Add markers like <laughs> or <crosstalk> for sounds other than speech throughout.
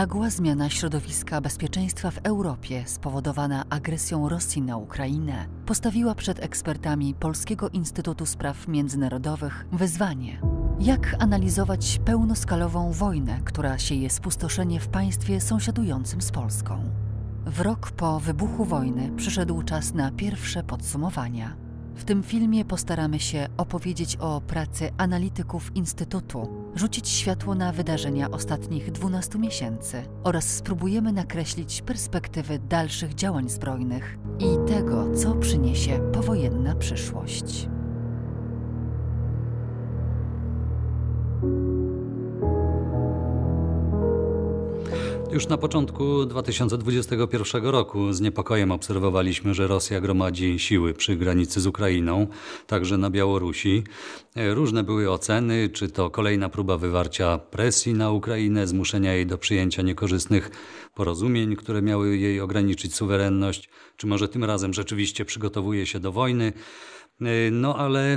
Nagła zmiana środowiska bezpieczeństwa w Europie, spowodowana agresją Rosji na Ukrainę, postawiła przed ekspertami Polskiego Instytutu Spraw Międzynarodowych wyzwanie. Jak analizować pełnoskalową wojnę, która sieje spustoszenie w państwie sąsiadującym z Polską? W rok po wybuchu wojny przyszedł czas na pierwsze podsumowania. W tym filmie postaramy się opowiedzieć o pracy analityków Instytutu, rzucić światło na wydarzenia ostatnich 12 miesięcy oraz spróbujemy nakreślić perspektywy dalszych działań zbrojnych i tego, co przyniesie powojenna przyszłość. Już na początku 2021 roku z niepokojem obserwowaliśmy, że Rosja gromadzi siły przy granicy z Ukrainą, także na Białorusi. E, różne były oceny, czy to kolejna próba wywarcia presji na Ukrainę, zmuszenia jej do przyjęcia niekorzystnych porozumień, które miały jej ograniczyć suwerenność, czy może tym razem rzeczywiście przygotowuje się do wojny. E, no ale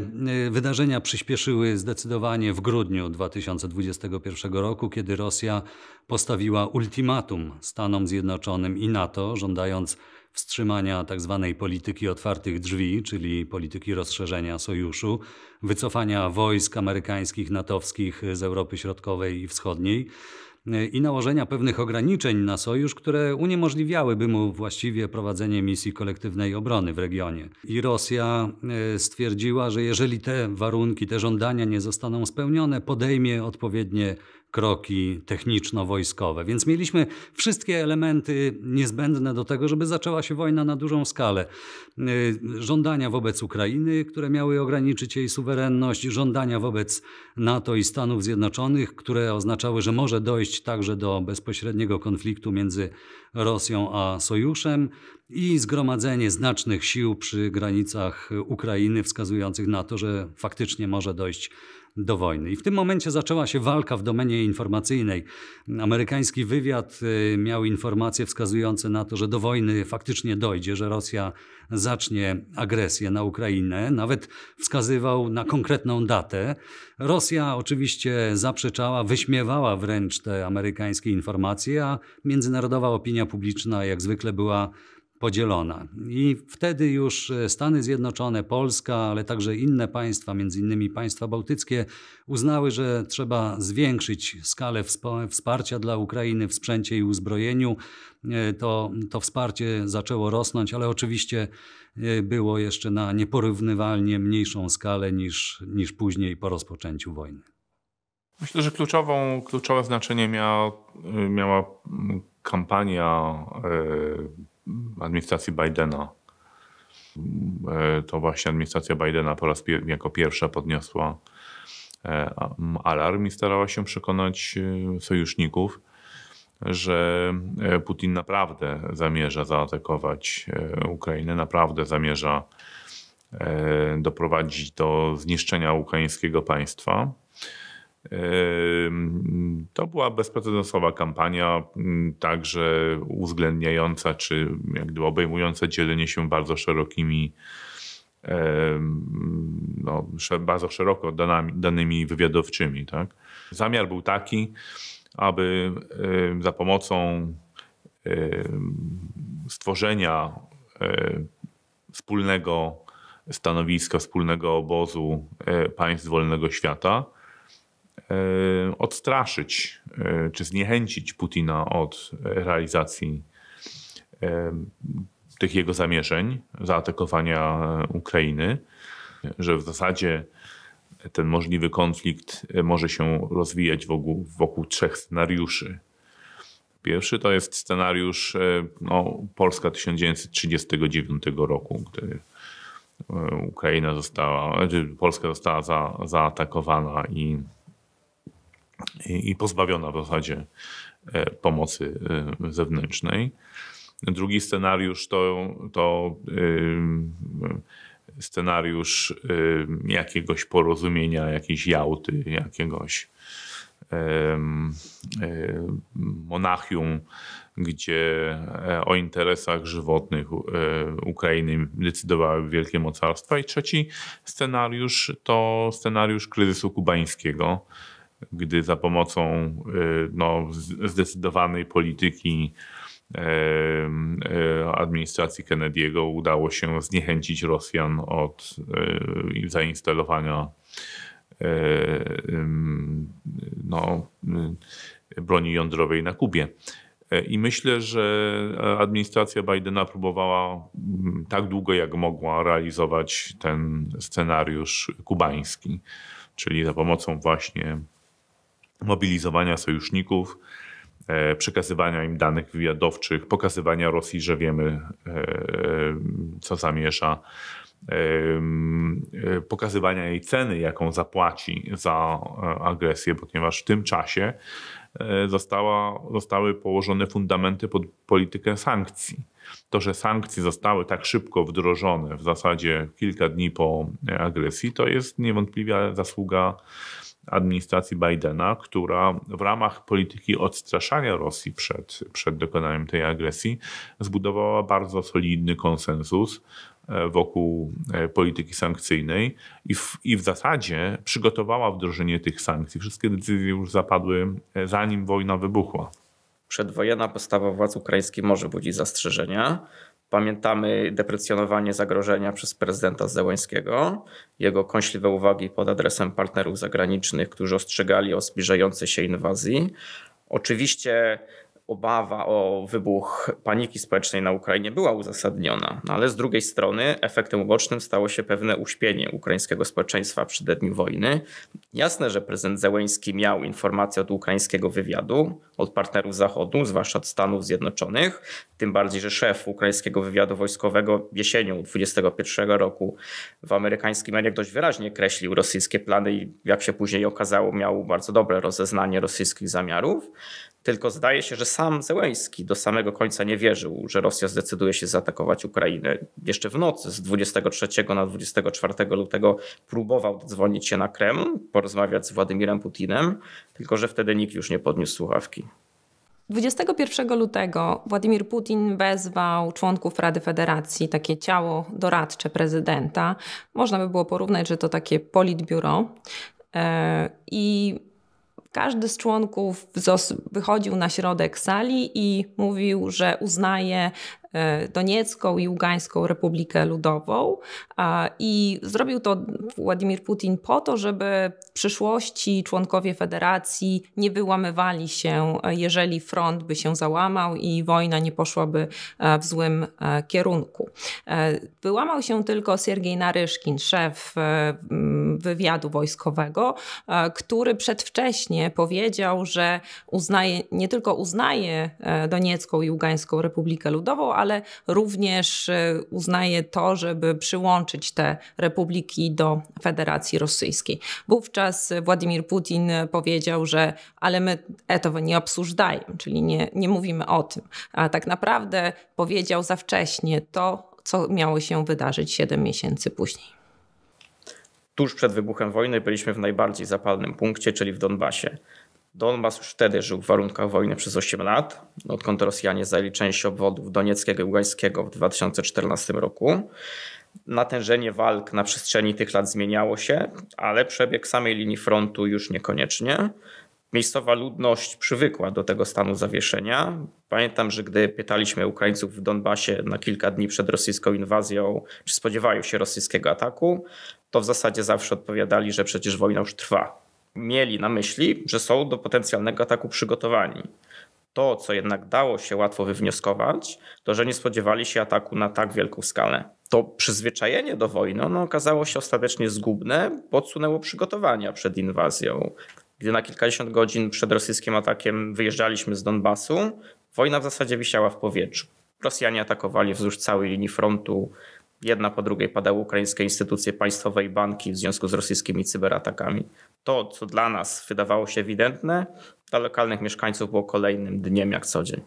e, wydarzenia przyspieszyły zdecydowanie w grudniu 2021 roku, kiedy Rosja postawiła ultimatum Stanom Zjednoczonym i NATO, żądając wstrzymania tzw. Tak polityki otwartych drzwi, czyli polityki rozszerzenia sojuszu, wycofania wojsk amerykańskich, natowskich z Europy Środkowej i Wschodniej. Y, i nałożenia pewnych ograniczeń na sojusz, które uniemożliwiałyby mu właściwie prowadzenie misji kolektywnej obrony w regionie. I Rosja y, stwierdziła, że jeżeli te warunki, te żądania nie zostaną spełnione, podejmie odpowiednie kroki techniczno-wojskowe. Więc mieliśmy wszystkie elementy niezbędne do tego, żeby zaczęła się wojna na dużą skalę. Y, żądania wobec Ukrainy, które miały ograniczyć jej suwerenność, żądania wobec NATO i Stanów Zjednoczonych, które oznaczały, że może dojść także do bezpośredniego konfliktu między Rosją a sojuszem i zgromadzenie znacznych sił przy granicach Ukrainy, wskazujących na to, że faktycznie może dojść do wojny. I w tym momencie zaczęła się walka w domenie informacyjnej. Amerykański wywiad y, miał informacje wskazujące na to, że do wojny faktycznie dojdzie, że Rosja zacznie agresję na Ukrainę. Nawet wskazywał na konkretną datę. Rosja oczywiście zaprzeczała, wyśmiewała wręcz te amerykańskie informacje, a międzynarodowa opinia publiczna jak zwykle była podzielona. I wtedy już e, Stany Zjednoczone, Polska, ale także inne państwa, między innymi państwa bałtyckie, uznały, że trzeba zwiększyć skalę wsparcia dla Ukrainy w sprzęcie i uzbrojeniu. E, to, to wsparcie zaczęło rosnąć, ale oczywiście e, było jeszcze na nieporównywalnie mniejszą skalę niż, niż później po rozpoczęciu wojny. Myślę, że kluczową, kluczowe znaczenie miała, miała mm, kampania administracji Bidena. E, to właśnie administracja Bidena po raz pier jako pierwsza podniosła e, alarm i starała się przekonać e, sojuszników, że Putin naprawdę zamierza zaatakować Ukrainę, naprawdę zamierza doprowadzić do zniszczenia ukraińskiego państwa. To była bezprecedensowa kampania, mm, także uwzględniająca czy jak gdyby obejmująca dzielenie się bardzo szerokimi, no, bardzo szeroko danymi, danymi wywiadowczymi. Tak? Zamiar był taki, aby za pomocą stworzenia wspólnego stanowiska, wspólnego obozu e, państw wolnego świata, E, odstraszyć e, czy zniechęcić Putina od realizacji e, tych jego zamierzeń zaatakowania Ukrainy, że w zasadzie ten możliwy konflikt może się rozwijać wokół, wokół trzech scenariuszy. Pierwszy to jest scenariusz no, Polska 1939 roku, gdy Ukraina została, znaczy Polska została za, zaatakowana i i, i pozbawiona w zasadzie e, pomocy e, zewnętrznej. Drugi scenariusz to, to e, scenariusz jakiegoś porozumienia, jakiejś jałty, jakiegoś monachium, gdzie o interesach żywotnych Ukrainy decydowały wielkie mocarstwa. I trzeci scenariusz to scenariusz kryzysu kubańskiego, gdy za pomocą e, no, zdecydowanej polityki e, e, administracji Kennedy'ego udało się zniechęcić Rosjan od zainstalowania no, broni jądrowej na Kubie. I myślę, że administracja Bidena próbowała tak długo, jak mogła, realizować ten scenariusz kubański, czyli za pomocą właśnie mobilizowania sojuszników, e, przekazywania im danych wywiadowczych, pokazywania Rosji, że wiemy, e, co zamiesza, e, pokazywania jej ceny, jaką zapłaci za agresję, ponieważ w tym czasie została, zostały położone fundamenty pod politykę sankcji. To, że sankcje zostały tak szybko wdrożone, w zasadzie kilka dni po agresji, to jest niewątpliwie zasługa administracji Bidena, która w ramach polityki odstraszania Rosji przed, przed dokonaniem tej agresji zbudowała bardzo solidny konsensus e, wokół e, polityki sankcyjnej i w, i w zasadzie przygotowała wdrożenie tych sankcji. Wszystkie decyzje już zapadły e, zanim wojna wybuchła. Przedwojenna postawa władz ukraińskich może budzić zastrzeżenia, Pamiętamy deprecjonowanie zagrożenia przez prezydenta Zełańskiego, jego kąśliwe uwagi pod adresem partnerów zagranicznych, którzy ostrzegali o zbliżającej się inwazji. Oczywiście obawa o wybuch paniki społecznej na Ukrainie była uzasadniona, no ale z drugiej strony efektem ubocznym stało się pewne uśpienie ukraińskiego społeczeństwa przy dniu wojny. Jasne, że prezydent Zełeński miał informacje od ukraińskiego wywiadu, od partnerów Zachodu, zwłaszcza od Stanów Zjednoczonych, tym bardziej, że szef ukraińskiego wywiadu wojskowego jesienią 2021 roku w amerykańskim mediach dość wyraźnie kreślił rosyjskie plany i jak się później okazało miał bardzo dobre rozeznanie rosyjskich zamiarów. Tylko zdaje się, że sam Zełęski do samego końca nie wierzył, że Rosja zdecyduje się zaatakować Ukrainę. Jeszcze w nocy z 23 na 24 lutego próbował dzwonić się na Kreml, porozmawiać z Władimirem Putinem, tylko że wtedy nikt już nie podniósł słuchawki. 21 lutego Władimir Putin wezwał członków Rady Federacji, takie ciało doradcze prezydenta. Można by było porównać, że to takie politbiuro. E, I każdy z członków wychodził na środek sali i mówił, że uznaje E, doniecką i Ugańską Republikę Ludową i zrobił to Władimir Putin po to, żeby w przyszłości członkowie federacji nie wyłamywali się, e, jeżeli front by się załamał i wojna nie poszłaby e, w złym kierunku. Wyłamał się tylko Siergiej Naryszkin, szef wywiadu wojskowego, który przedwcześnie powiedział, że uznaje, nie tylko uznaje Doniecką i Ugańską Republikę Ludową, ale również e, uznaje to, żeby przyłączyć te republiki do Federacji Rosyjskiej. Wówczas Władimir Putin powiedział, że ale my etowo nie obsłużdajemy, czyli nie, nie mówimy o tym. A tak naprawdę powiedział za wcześnie to, co miało się wydarzyć 7 miesięcy później. Tuż przed wybuchem wojny byliśmy w najbardziej zapalnym punkcie, czyli w Donbasie. Donbas już wtedy żył w warunkach wojny przez 8 lat, odkąd Rosjanie zajęli część obwodów Donieckiego i Ługańskiego w 2014 roku. Natężenie walk na przestrzeni tych lat zmieniało się, ale przebieg samej linii frontu już niekoniecznie. Miejscowa ludność przywykła do tego stanu zawieszenia. Pamiętam, że gdy pytaliśmy Ukraińców w Donbasie na kilka dni przed rosyjską inwazją, czy spodziewają się rosyjskiego ataku, to w zasadzie zawsze odpowiadali, że przecież wojna już trwa, mieli na myśli, że są do potencjalnego ataku przygotowani. To, co jednak dało się łatwo wywnioskować, to że nie spodziewali się ataku na tak wielką skalę. To przyzwyczajenie do wojny no, okazało się ostatecznie zgubne, bo odsunęło przygotowania przed inwazją. Gdy na kilkadziesiąt godzin przed rosyjskim atakiem wyjeżdżaliśmy z Donbasu, wojna w zasadzie wisiała w powietrzu. Rosjanie atakowali wzdłuż całej linii frontu Jedna po drugiej padały ukraińskie instytucje państwowe i banki w związku z rosyjskimi cyberatakami. To, co dla nas wydawało się ewidentne, dla lokalnych mieszkańców było kolejnym dniem jak co dzień.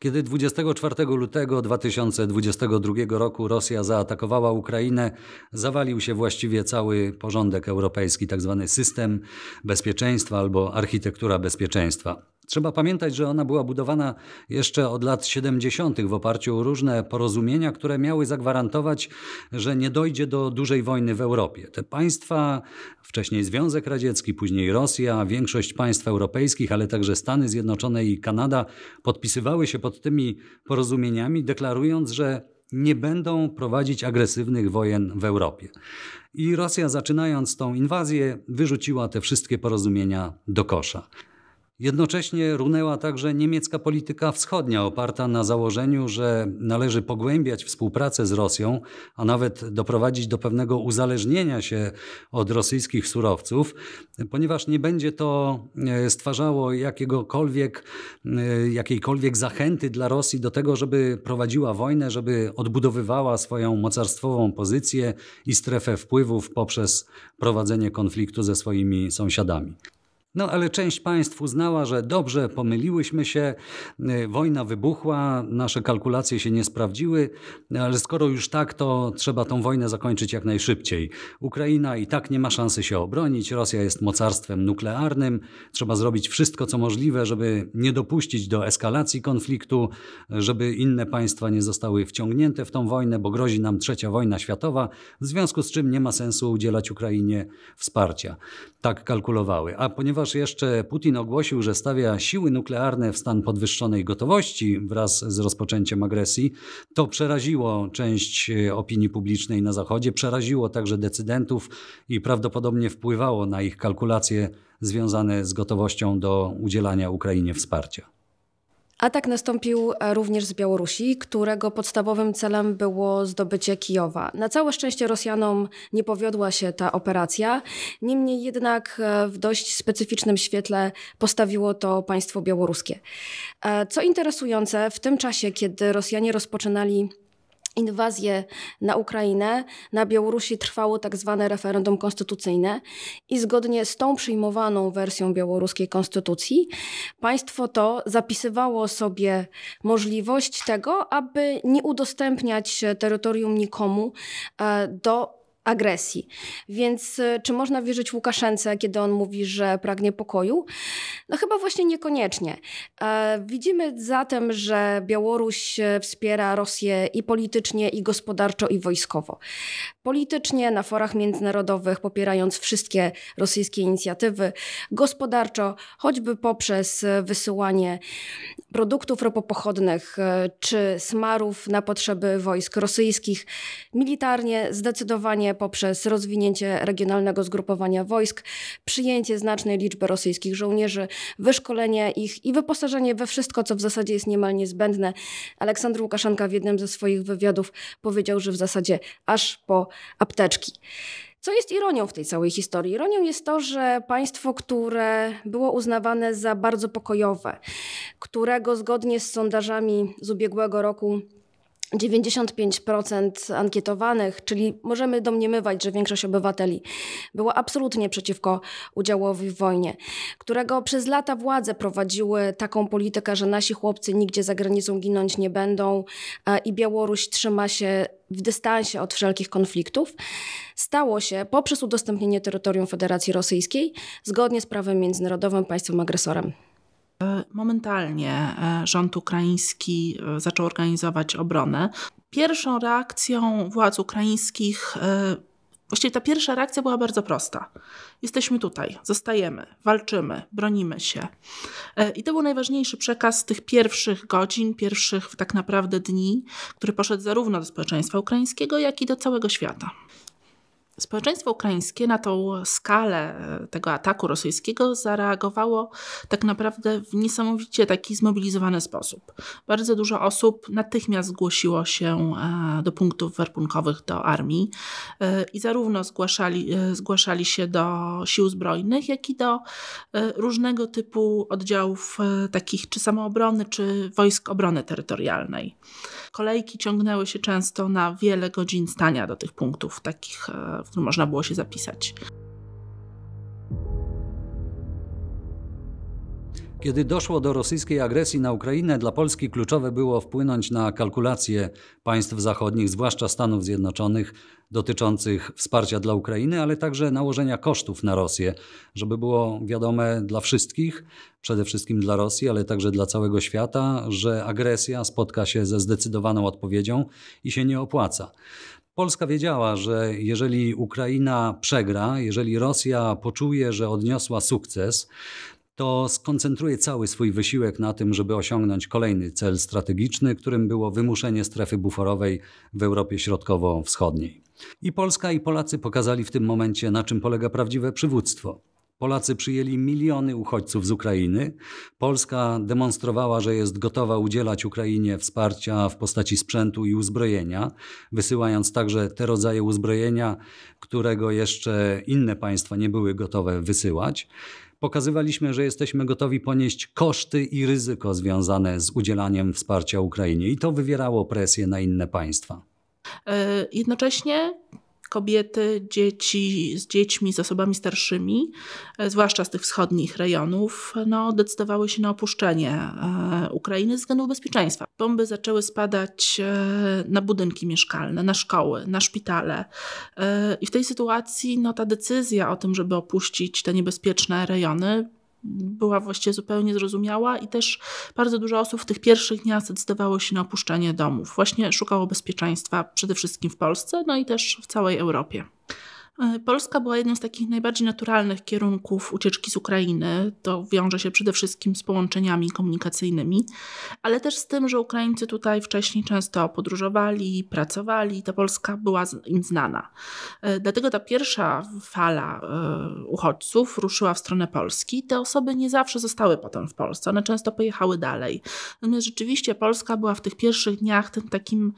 Kiedy 24 lutego 2022 roku Rosja zaatakowała Ukrainę, zawalił się właściwie cały porządek europejski, tzw. Tak system bezpieczeństwa albo architektura bezpieczeństwa. Trzeba pamiętać, że ona była budowana jeszcze od lat 70. w oparciu o różne porozumienia, które miały zagwarantować, że nie dojdzie do dużej wojny w Europie. Te państwa, wcześniej Związek Radziecki, później Rosja, większość państw europejskich, ale także Stany Zjednoczone i Kanada podpisywały się pod tymi porozumieniami, deklarując, że nie będą prowadzić agresywnych wojen w Europie. I Rosja, zaczynając tą inwazję, wyrzuciła te wszystkie porozumienia do kosza. Jednocześnie runęła także niemiecka polityka wschodnia, oparta na założeniu, że należy pogłębiać współpracę z Rosją, a nawet doprowadzić do pewnego uzależnienia się od rosyjskich surowców, ponieważ nie będzie to e, stwarzało jakiegokolwiek, e, jakiejkolwiek zachęty dla Rosji do tego, żeby prowadziła wojnę, żeby odbudowywała swoją mocarstwową pozycję i strefę wpływów poprzez prowadzenie konfliktu ze swoimi sąsiadami. No ale część państw uznała, że dobrze, pomyliłyśmy się, y, wojna wybuchła, nasze kalkulacje się nie sprawdziły, no, ale skoro już tak, to trzeba tą wojnę zakończyć jak najszybciej. Ukraina i tak nie ma szansy się obronić, Rosja jest mocarstwem nuklearnym, trzeba zrobić wszystko co możliwe, żeby nie dopuścić do eskalacji konfliktu, żeby inne państwa nie zostały wciągnięte w tą wojnę, bo grozi nam trzecia wojna światowa, w związku z czym nie ma sensu udzielać Ukrainie wsparcia. Tak kalkulowały. A ponieważ ponieważ jeszcze Putin ogłosił, że stawia siły nuklearne w stan podwyższonej gotowości wraz z rozpoczęciem agresji, to przeraziło część e, opinii publicznej na Zachodzie, przeraziło także decydentów i prawdopodobnie wpływało na ich kalkulacje związane z gotowością do udzielania Ukrainie wsparcia. Atak nastąpił e, również z Białorusi, którego podstawowym celem było zdobycie Kijowa. Na całe szczęście Rosjanom nie powiodła się ta operacja, niemniej jednak e, w dość specyficznym świetle postawiło to państwo białoruskie. E, co interesujące, w tym czasie, kiedy Rosjanie rozpoczynali inwazję na Ukrainę, na Białorusi trwało tak zwane referendum konstytucyjne i zgodnie z tą przyjmowaną wersją białoruskiej konstytucji państwo to zapisywało sobie możliwość tego, aby nie udostępniać terytorium nikomu e, do agresji. Więc y, czy można wierzyć Łukaszence, kiedy on mówi, że pragnie pokoju? No chyba właśnie niekoniecznie. E, widzimy zatem, że Białoruś e, wspiera Rosję i politycznie, i gospodarczo, i wojskowo. Politycznie na forach międzynarodowych, popierając wszystkie rosyjskie inicjatywy, gospodarczo, choćby poprzez e, wysyłanie produktów ropopochodnych czy smarów na potrzeby wojsk rosyjskich, militarnie zdecydowanie poprzez rozwinięcie regionalnego zgrupowania wojsk, przyjęcie znacznej liczby rosyjskich żołnierzy, wyszkolenie ich i wyposażenie we wszystko, co w zasadzie jest niemal niezbędne. Aleksander Łukaszenka w jednym ze swoich wywiadów powiedział, że w zasadzie aż po apteczki. Co jest ironią w tej całej historii? Ironią jest to, że państwo, które było uznawane za bardzo pokojowe, którego zgodnie z sondażami z ubiegłego roku 95% ankietowanych, czyli możemy domniemywać, że większość obywateli była absolutnie przeciwko udziałowi w wojnie, którego przez lata władze prowadziły taką politykę, że nasi chłopcy nigdzie za granicą ginąć nie będą e, i Białoruś trzyma się w dystansie od wszelkich konfliktów, stało się poprzez udostępnienie terytorium Federacji Rosyjskiej zgodnie z prawem międzynarodowym państwem agresorem. Momentalnie e, rząd ukraiński e, zaczął organizować obronę. Pierwszą reakcją władz ukraińskich e, Właściwie ta pierwsza reakcja była bardzo prosta. Jesteśmy tutaj, zostajemy, walczymy, bronimy się. I to był najważniejszy przekaz tych pierwszych godzin, pierwszych tak naprawdę dni, który poszedł zarówno do społeczeństwa ukraińskiego, jak i do całego świata. Społeczeństwo ukraińskie na tą skalę e, tego ataku rosyjskiego zareagowało tak naprawdę w niesamowicie taki zmobilizowany sposób. Bardzo dużo osób natychmiast zgłosiło się e, do punktów werpunkowych do armii e, i zarówno zgłaszali, zgłaszali się do sił zbrojnych, jak i do różnego typu oddziałów takich czy samoobrony, czy wojsk obrony terytorialnej. Kolejki ciągnęły się często na wiele godzin stania do tych punktów takich w którym można było się zapisać. Kiedy doszło do rosyjskiej agresji na Ukrainę, dla Polski kluczowe było wpłynąć na kalkulacje państw zachodnich, zwłaszcza Stanów Zjednoczonych, dotyczących wsparcia dla Ukrainy, ale także nałożenia kosztów na Rosję, żeby było wiadome dla wszystkich, przede wszystkim dla Rosji, ale także dla całego świata, że agresja spotka się ze zdecydowaną odpowiedzią i się nie opłaca. Polska wiedziała, że jeżeli Ukraina przegra, jeżeli Rosja poczuje, że odniosła sukces, to skoncentruje cały swój wysiłek na tym, żeby osiągnąć kolejny cel strategiczny, którym było wymuszenie strefy buforowej w Europie Środkowo-Wschodniej. I Polska i Polacy pokazali w tym momencie, na czym polega prawdziwe przywództwo. Polacy przyjęli miliony uchodźców z Ukrainy. Polska demonstrowała, że jest gotowa udzielać Ukrainie wsparcia w postaci sprzętu i uzbrojenia, wysyłając także te rodzaje uzbrojenia, którego jeszcze inne państwa nie były gotowe wysyłać. Pokazywaliśmy, że jesteśmy gotowi ponieść koszty i ryzyko związane z udzielaniem wsparcia Ukrainie, i to wywierało presję na inne państwa. E, jednocześnie kobiety, dzieci z dziećmi, z osobami starszymi, e, zwłaszcza z tych wschodnich rejonów, no, decydowały się na opuszczenie e, Ukrainy ze względów bezpieczeństwa. Bomby zaczęły spadać e, na budynki mieszkalne, na szkoły, na szpitale. I w tej sytuacji no, ta decyzja o tym, żeby opuścić te niebezpieczne rejony, była właściwie zupełnie zrozumiała i też bardzo dużo osób w tych pierwszych dniach zdecydowało się na opuszczenie domów. Właśnie szukało bezpieczeństwa przede wszystkim w Polsce, no i też w całej Europie. E, Polska była jednym z takich najbardziej naturalnych kierunków ucieczki z Ukrainy. To wiąże się przede wszystkim z połączeniami komunikacyjnymi, ale też z tym, że Ukraińcy tutaj wcześniej często podróżowali, pracowali, ta Polska była im znana. E, dlatego ta pierwsza fala e, uchodźców ruszyła w stronę Polski. Te osoby nie zawsze zostały potem w Polsce, one często pojechały dalej. Natomiast rzeczywiście Polska była w tych pierwszych dniach tym takim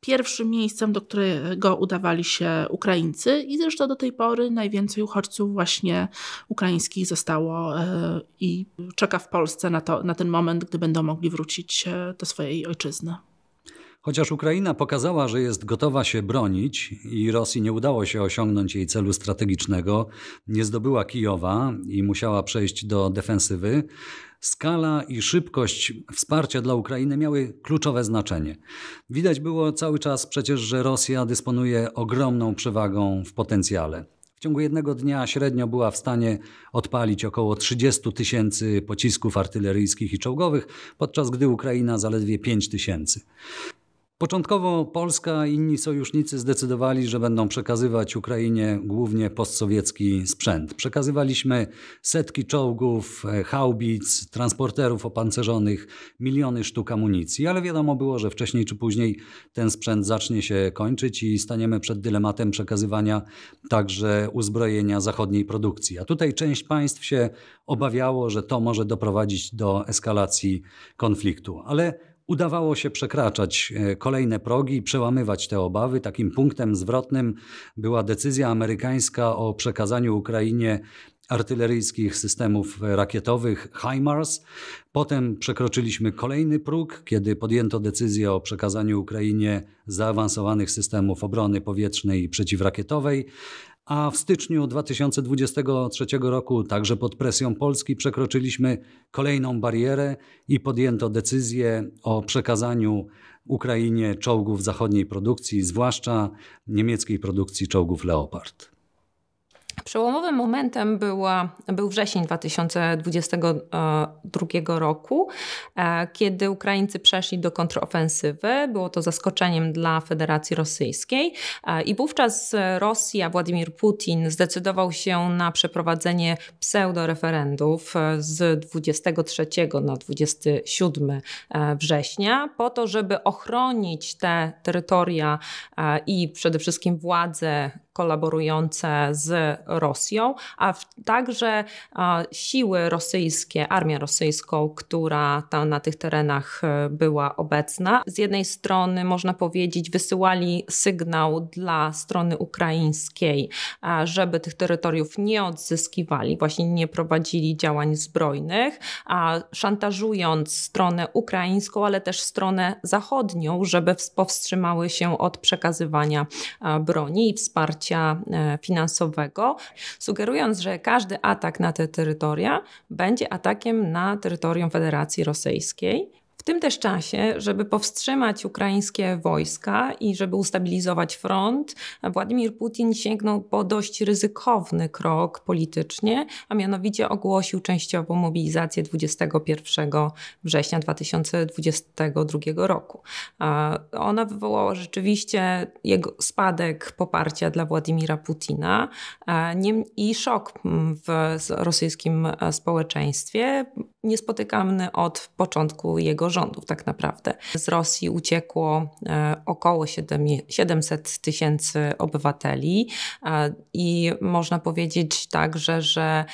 pierwszym miejscem, do którego udawali się Ukraińcy i zresztą do tej pory najwięcej uchodźców właśnie ukraińskich zostało e, i czeka w Polsce na, to, na ten moment, gdy będą mogli wrócić e, do swojej ojczyzny. Chociaż Ukraina pokazała, że jest gotowa się bronić i Rosji nie udało się osiągnąć jej celu strategicznego, nie zdobyła Kijowa i musiała przejść do defensywy, skala i szybkość wsparcia dla Ukrainy miały kluczowe znaczenie. Widać było cały czas przecież, że Rosja dysponuje ogromną przewagą w potencjale. W ciągu jednego dnia średnio była w stanie odpalić około 30 tysięcy pocisków artyleryjskich i czołgowych, podczas gdy Ukraina zaledwie 5 tysięcy. Początkowo Polska i inni sojusznicy zdecydowali, że będą przekazywać Ukrainie głównie postsowiecki sprzęt. Przekazywaliśmy setki czołgów, e, haubic, transporterów opancerzonych, miliony sztuk amunicji, ale wiadomo było, że wcześniej czy później ten sprzęt zacznie się kończyć i staniemy przed dylematem przekazywania także uzbrojenia zachodniej produkcji. A tutaj część państw się obawiało, że to może doprowadzić do eskalacji konfliktu. Ale udawało się przekraczać e, kolejne progi i przełamywać te obawy. Takim punktem zwrotnym była decyzja amerykańska o przekazaniu Ukrainie artyleryjskich systemów e, rakietowych HIMARS. Potem przekroczyliśmy kolejny próg, kiedy podjęto decyzję o przekazaniu Ukrainie zaawansowanych systemów obrony powietrznej i przeciwrakietowej a w styczniu 2023 roku, także pod presją Polski, przekroczyliśmy kolejną barierę i podjęto decyzję o przekazaniu Ukrainie czołgów zachodniej produkcji, zwłaszcza niemieckiej produkcji czołgów Leopard. Przełomowym momentem była, był wrzesień 2022 roku, e, kiedy Ukraińcy przeszli do kontrofensywy. Było to zaskoczeniem dla Federacji Rosyjskiej e, i wówczas Rosja, Władimir Putin zdecydował się na przeprowadzenie pseudoreferendów e, z 23 na 27 września po to, żeby ochronić te terytoria i przede wszystkim władze kolaborujące z Rosją, a także siły rosyjskie, armię rosyjską, która tam na tych terenach e, była obecna. Z jednej strony, można powiedzieć, wysyłali sygnał dla strony ukraińskiej, żeby tych terytoriów nie odzyskiwali, właśnie nie prowadzili działań zbrojnych, szantażując stronę ukraińską, ale też stronę zachodnią, żeby powstrzymały się od przekazywania broni i wsparcia wsparcia e, finansowego, sugerując, że każdy atak na te terytoria będzie atakiem na terytorium Federacji Rosyjskiej. W tym też czasie, żeby powstrzymać ukraińskie wojska i żeby ustabilizować front, Władimir Putin sięgnął po dość ryzykowny krok politycznie, a mianowicie ogłosił częściową mobilizację 21 września 2022 roku. Ona wywołała rzeczywiście jego spadek poparcia dla Władimira Putina i szok w rosyjskim e, społeczeństwie niespotykany od początku jego rządów tak naprawdę. Z Rosji uciekło e, około 700 tysięcy obywateli e, i można powiedzieć także, że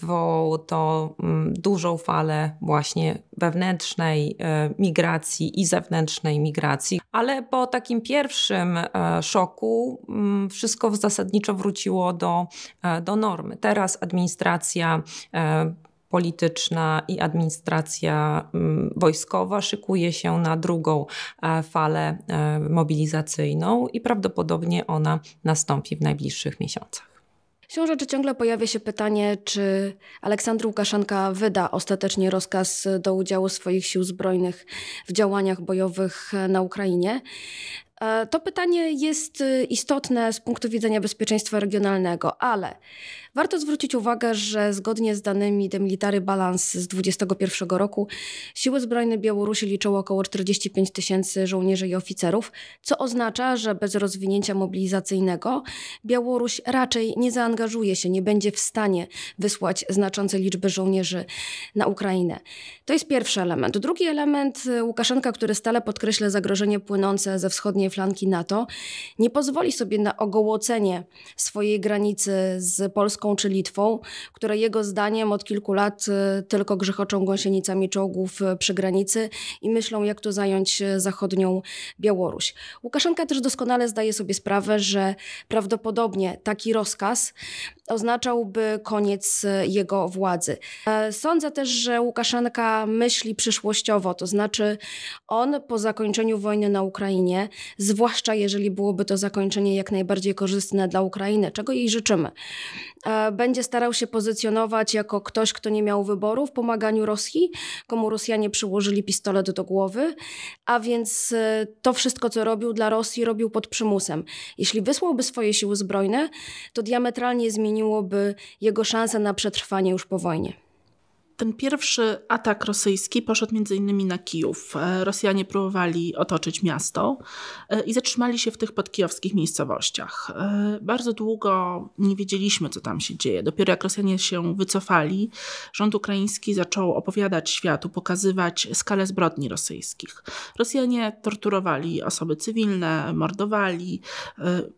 wywołało e, to mm, dużą falę właśnie wewnętrznej migracji i zewnętrznej migracji, ale po takim pierwszym szoku mm, wszystko zasadniczo wróciło do, do normy. Teraz administracja polityczna i administracja mm, wojskowa szykuje się na drugą e, falę e, mobilizacyjną i prawdopodobnie ona nastąpi w najbliższych miesiącach. Siłą rzeczy ciągle pojawia się pytanie, czy Aleksandr Łukaszenka wyda ostatecznie rozkaz do udziału swoich sił zbrojnych w działaniach bojowych e, na Ukrainie. To pytanie jest istotne z punktu widzenia bezpieczeństwa regionalnego, ale Warto zwrócić uwagę, że zgodnie z danymi Demilitary Balance z 2021 roku siły zbrojne Białorusi liczyły około 45 tysięcy żołnierzy i oficerów, co oznacza, że bez rozwinięcia mobilizacyjnego Białoruś raczej nie zaangażuje się, nie będzie w stanie wysłać znaczącej liczby żołnierzy na Ukrainę. To jest pierwszy element. Drugi element y, Łukaszenka, który stale podkreśla zagrożenie płynące ze wschodniej flanki NATO, nie pozwoli sobie na ogołocenie swojej granicy z Polską Polską czy Litwą, które jego zdaniem od kilku lat y, tylko grzechoczą gąsienicami czołgów y, przy granicy i myślą, jak tu zająć zachodnią Białoruś. Łukaszenka też doskonale zdaje sobie sprawę, że prawdopodobnie taki rozkaz oznaczałby koniec e, jego władzy. E, sądzę też, że Łukaszenka myśli przyszłościowo, to znaczy on po zakończeniu wojny na Ukrainie, zwłaszcza jeżeli byłoby to zakończenie jak najbardziej korzystne dla Ukrainy, czego jej życzymy, e, będzie starał się pozycjonować jako ktoś, kto nie miał wyboru w pomaganiu Rosji, komu Rosjanie przyłożyli pistolet do głowy, a więc to wszystko, co robił dla Rosji, robił pod przymusem. Jeśli wysłałby swoje siły zbrojne, to diametralnie zmienił zmieniłoby jego szanse na przetrwanie już po wojnie. Ten pierwszy atak rosyjski poszedł między innymi na Kijów. E, Rosjanie próbowali otoczyć miasto e, i zatrzymali się w tych podkijowskich miejscowościach. E, Bardzo długo nie wiedzieliśmy, co tam się dzieje. Dopiero jak Rosjanie się wycofali, rząd ukraiński zaczął opowiadać światu, pokazywać skalę zbrodni rosyjskich. Rosjanie torturowali osoby cywilne, mordowali.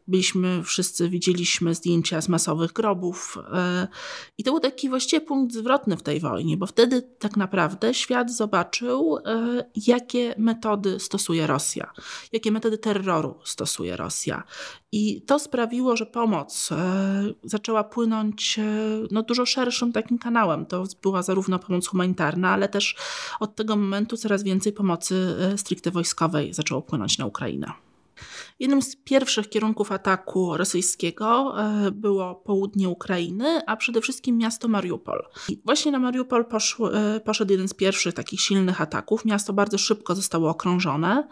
Byliśmy, wszyscy widzieliśmy zdjęcia z masowych grobów. I to był taki właściwie punkt zwrotny w tej wojnie fajnie, bo wtedy tak naprawdę świat zobaczył, e, jakie metody stosuje Rosja, jakie metody terroru stosuje Rosja. I to sprawiło, że pomoc e, zaczęła płynąć e, no, dużo szerszym takim kanałem. To była zarówno pomoc humanitarna, ale też od tego momentu coraz więcej pomocy stricte wojskowej zaczęło płynąć na Ukrainę. Jednym z pierwszych kierunków ataku rosyjskiego e, było południe Ukrainy, a przede wszystkim miasto Mariupol. I właśnie na Mariupol poszł, e, poszedł jeden z pierwszych takich silnych ataków. Miasto bardzo szybko zostało okrążone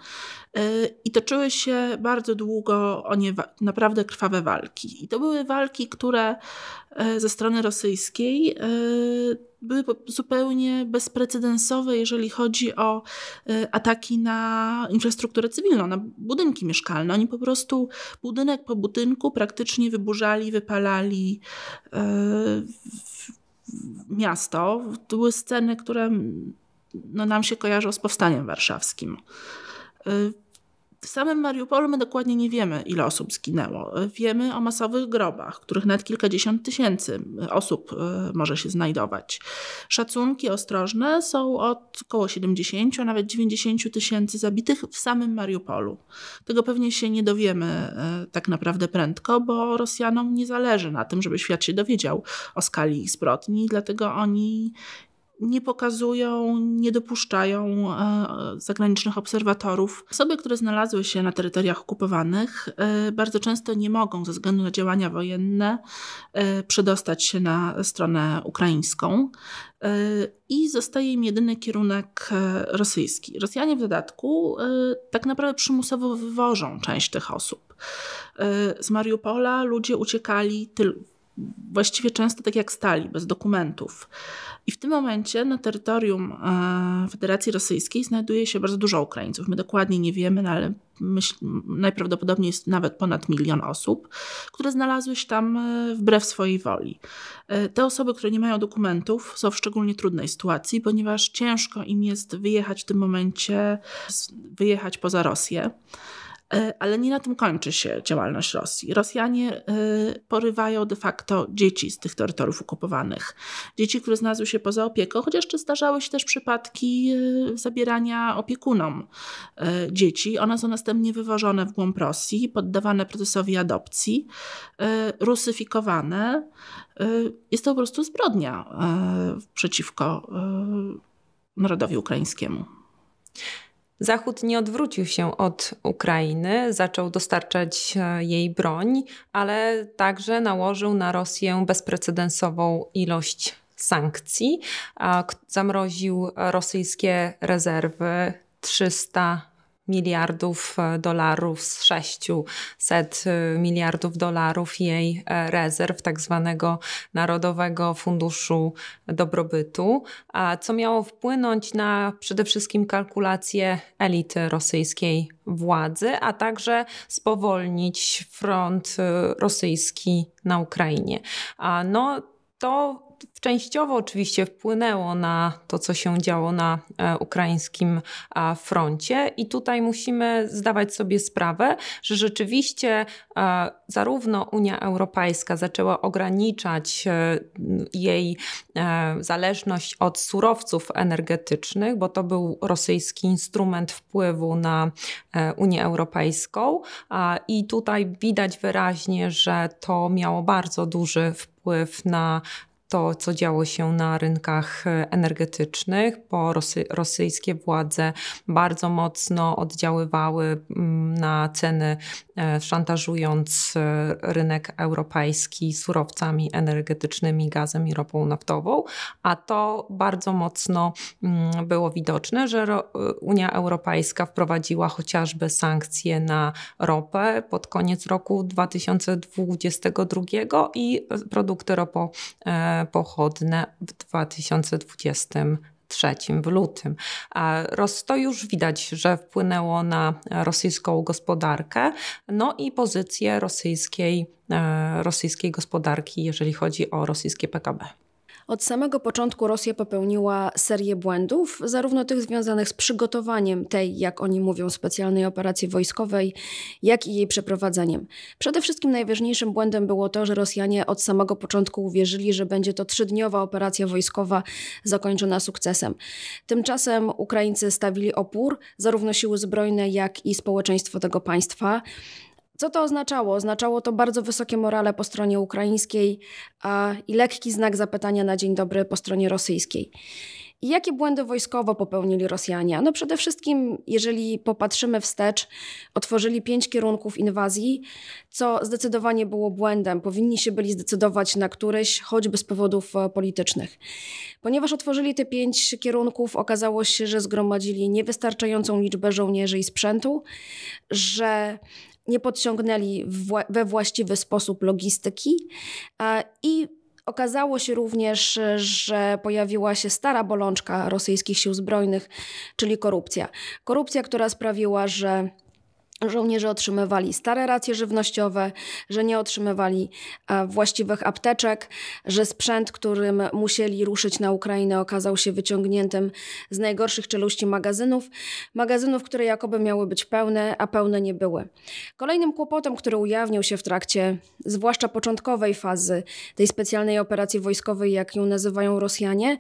e, i toczyły się bardzo długo o nie naprawdę krwawe walki. I to były walki, które ze strony rosyjskiej były zupełnie bezprecedensowe, jeżeli chodzi o y, ataki na infrastrukturę cywilną, na budynki mieszkalne. Oni po prostu budynek po budynku praktycznie wyburzali, wypalali y, miasto. To były sceny, które no, nam się kojarzą z powstaniem warszawskim. Y, w samym Mariupolu my dokładnie nie wiemy, ile osób zginęło. Wiemy o masowych grobach, których nawet kilkadziesiąt tysięcy e, osób e, może się znajdować. Szacunki ostrożne są od około 70, a nawet 90 tysięcy zabitych w samym Mariupolu. Tego pewnie się nie dowiemy e, tak naprawdę prędko, bo Rosjanom nie zależy na tym, żeby świat się dowiedział o skali ich zbrodni, dlatego oni nie pokazują, nie dopuszczają e, zagranicznych obserwatorów. Osoby, które znalazły się na terytoriach okupowanych, e, bardzo często nie mogą ze względu na działania wojenne e, przedostać się na stronę ukraińską i zostaje im jedyny kierunek rosyjski. Rosjanie w dodatku tak naprawdę przymusowo wywożą część tych osób. Z Mariupola ludzie uciekali tylko właściwie często tak jak stali, bez dokumentów. I w tym momencie na terytorium e, Federacji Rosyjskiej znajduje się bardzo dużo Ukraińców. My dokładnie nie wiemy, no ale myśl, najprawdopodobniej jest nawet ponad milion osób, które znalazły się tam e, wbrew swojej woli. E, te osoby, które nie mają dokumentów, są w szczególnie trudnej sytuacji, ponieważ ciężko im jest wyjechać w tym momencie, wyjechać poza Rosję. E, ale nie na tym kończy się działalność Rosji. Rosjanie e, porywają de facto dzieci z tych terytoriów okupowanych. Dzieci, które znalazły się poza opieką, chociaż czy zdarzały się też przypadki e, zabierania opiekunom dzieci. One są następnie wywożone w głąb Rosji, poddawane procesowi adopcji, rusyfikowane. Jest to po prostu zbrodnia przeciwko narodowi ukraińskiemu. Zachód nie odwrócił się od Ukrainy, zaczął dostarczać e, jej broń, ale także nałożył na Rosję bezprecedensową ilość sankcji, zamroził rosyjskie rezerwy 300 miliardów e, dolarów z 600 e, miliardów dolarów jej e, rezerw, tak zwanego Narodowego Funduszu Dobrobytu, a co miało wpłynąć na przede wszystkim kalkulacje elity rosyjskiej władzy, a także spowolnić front rosyjski na Ukrainie. No to częściowo oczywiście wpłynęło na to, co się działo na e, ukraińskim froncie, i tutaj musimy zdawać sobie sprawę, że rzeczywiście e, zarówno Unia Europejska zaczęła ograniczać e, jej zależność od surowców energetycznych, bo to był rosyjski instrument wpływu na Unię Europejską, i tutaj widać wyraźnie, że to miało bardzo duży wpływ na to, co działo się na rynkach energetycznych, bo Rosy, rosyjskie władze bardzo mocno oddziaływały mm, na ceny E, szantażując e, rynek europejski surowcami energetycznymi, gazem i ropą naftową, a to bardzo mocno mm, było widoczne, że e, Unia Europejska wprowadziła chociażby sankcje na ropę pod koniec roku 2022 i produkty ropopochodne w 2020 trzecim, w lutym. To już widać, że wpłynęło na rosyjską gospodarkę, no i pozycję rosyjskiej, e, rosyjskiej gospodarki, jeżeli chodzi o rosyjskie PKB. Od samego początku Rosja popełniła serię błędów, zarówno tych związanych z przygotowaniem tej, jak oni mówią, specjalnej operacji wojskowej, jak i jej przeprowadzeniem. Przede wszystkim najważniejszym błędem było to, że Rosjanie od samego początku uwierzyli, że będzie to trzydniowa operacja wojskowa zakończona sukcesem. Tymczasem Ukraińcy stawili opór, zarówno siły zbrojne, jak i społeczeństwo tego państwa. Co to oznaczało? Oznaczało to bardzo wysokie morale po stronie ukraińskiej a, i lekki znak zapytania na dzień dobry po stronie rosyjskiej. I jakie błędy wojskowo popełnili Rosjanie? No przede wszystkim, jeżeli popatrzymy wstecz, otworzyli pięć kierunków inwazji, co zdecydowanie było błędem. Powinni się byli zdecydować na któryś, choćby z powodów e, politycznych. Ponieważ otworzyli te pięć kierunków, okazało się, że zgromadzili niewystarczającą liczbę żołnierzy i sprzętu, że nie podciągnęli we właściwy sposób logistyki i Okazało się również, że pojawiła się stara bolączka rosyjskich sił zbrojnych, czyli korupcja. Korupcja, która sprawiła, że Żołnierze otrzymywali stare racje żywnościowe, że nie otrzymywali e, właściwych apteczek, że sprzęt, którym musieli ruszyć na Ukrainę, okazał się wyciągniętym z najgorszych czeluści magazynów, magazynów, które jakoby miały być pełne, a pełne nie były. Kolejnym kłopotem, który ujawnił się w trakcie, zwłaszcza początkowej fazy tej specjalnej operacji wojskowej, jak ją nazywają Rosjanie,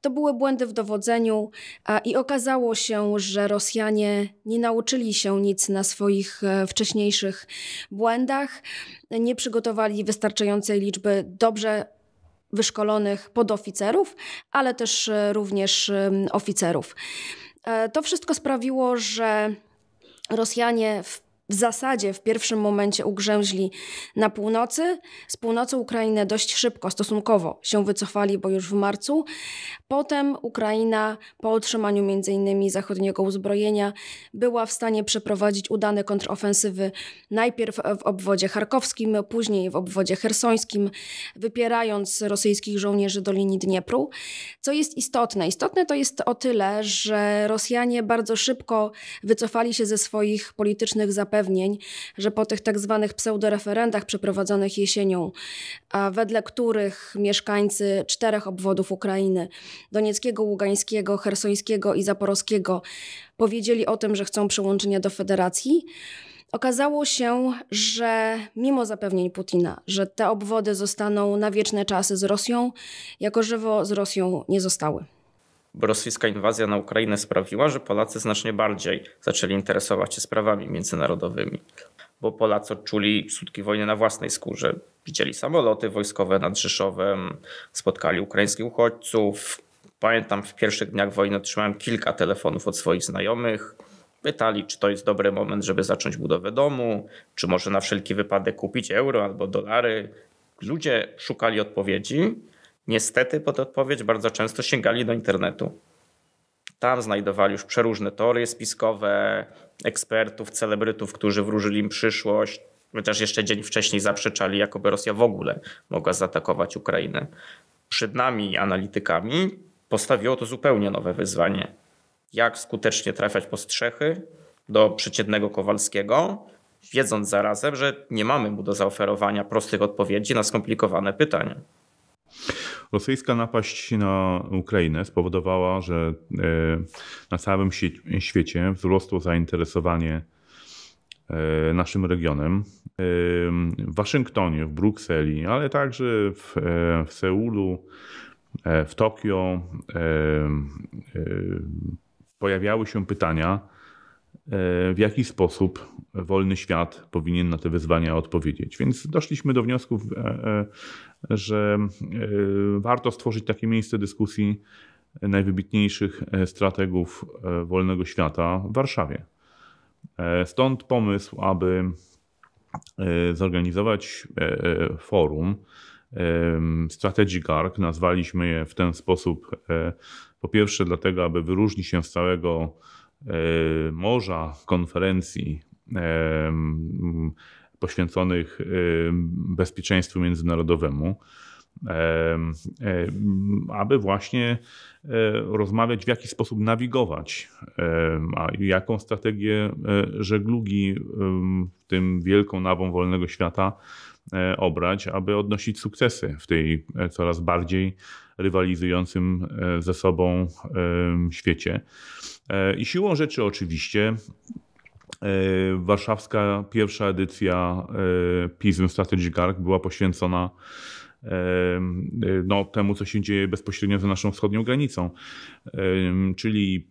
to były błędy w dowodzeniu e, i okazało się, że Rosjanie nie nauczyli się nic na swoim swoich e, wcześniejszych błędach, nie przygotowali wystarczającej liczby dobrze wyszkolonych podoficerów, ale też e, również oficerów. E, to wszystko sprawiło, że Rosjanie w w zasadzie w pierwszym momencie ugrzęźli na północy. Z północy Ukrainy dość szybko, stosunkowo się wycofali, bo już w marcu. Potem Ukraina po otrzymaniu m.in. zachodniego uzbrojenia była w stanie przeprowadzić udane kontrofensywy najpierw w obwodzie charkowskim, później w obwodzie hersońskim, wypierając rosyjskich żołnierzy do linii Dniepru. Co jest istotne? Istotne to jest o tyle, że Rosjanie bardzo szybko wycofali się ze swoich politycznych zapewnień zapewnień, że po tych tak zwanych pseudoreferendach przeprowadzonych jesienią, a wedle których mieszkańcy czterech obwodów Ukrainy, Donieckiego, Ługańskiego, Hersońskiego i Zaporowskiego, powiedzieli o tym, że chcą przyłączenia do federacji, Okazało się, że mimo zapewnień Putina, że te obwody zostaną na wieczne czasy z Rosją, jako żywo z Rosją nie zostały bo rosyjska inwazja na Ukrainę sprawiła, że Polacy znacznie bardziej zaczęli interesować się sprawami międzynarodowymi, bo Polacy odczuli skutki wojny na własnej skórze. Widzieli samoloty wojskowe nad Rzeszowem, spotkali ukraińskich uchodźców. Pamiętam, w pierwszych dniach wojny otrzymałem kilka telefonów od swoich znajomych. Pytali, czy to jest dobry moment, żeby zacząć budowę domu, czy może na wszelki wypadek kupić euro albo dolary. Ludzie szukali odpowiedzi, Niestety pod odpowiedź bardzo często sięgali do internetu. Tam znajdowali już przeróżne teorie spiskowe, ekspertów, celebrytów, którzy wróżyli im przyszłość, chociaż jeszcze dzień wcześniej zaprzeczali, jakoby Rosja w ogóle mogła zaatakować Ukrainę. Przed nami, analitykami, postawiło to zupełnie nowe wyzwanie. Jak skutecznie trafiać po strzechy do przeciętnego Kowalskiego, wiedząc zarazem, że nie mamy mu do zaoferowania prostych odpowiedzi na skomplikowane pytania. Rosyjska napaść na Ukrainę spowodowała, że e, na całym świecie wzrosło zainteresowanie e, naszym regionem. E, w Waszyngtonie, w Brukseli, ale także w, w Seulu, w Tokio pojawiały się pytania, E, w jaki sposób wolny świat powinien na te wyzwania odpowiedzieć. Więc doszliśmy do wniosków, e, e, że warto stworzyć takie miejsce dyskusji najwybitniejszych strategów wolnego świata w Warszawie. Stąd pomysł, aby zorganizować forum Strategic Arc. Nazwaliśmy je w ten sposób, po pierwsze dlatego, aby wyróżnić się z całego E, morza konferencji e, poświęconych e, bezpieczeństwu międzynarodowemu, aby właśnie rozmawiać, w jaki sposób nawigować, a jaką strategię żeglugi, w tym wielką nawą wolnego świata, obrać, aby odnosić sukcesy w tej coraz bardziej rywalizującym ze sobą świecie. I siłą rzeczy oczywiście e, warszawska pierwsza edycja e, PISM Strategic Arc była poświęcona e, no, temu, co się dzieje bezpośrednio za naszą wschodnią granicą, czyli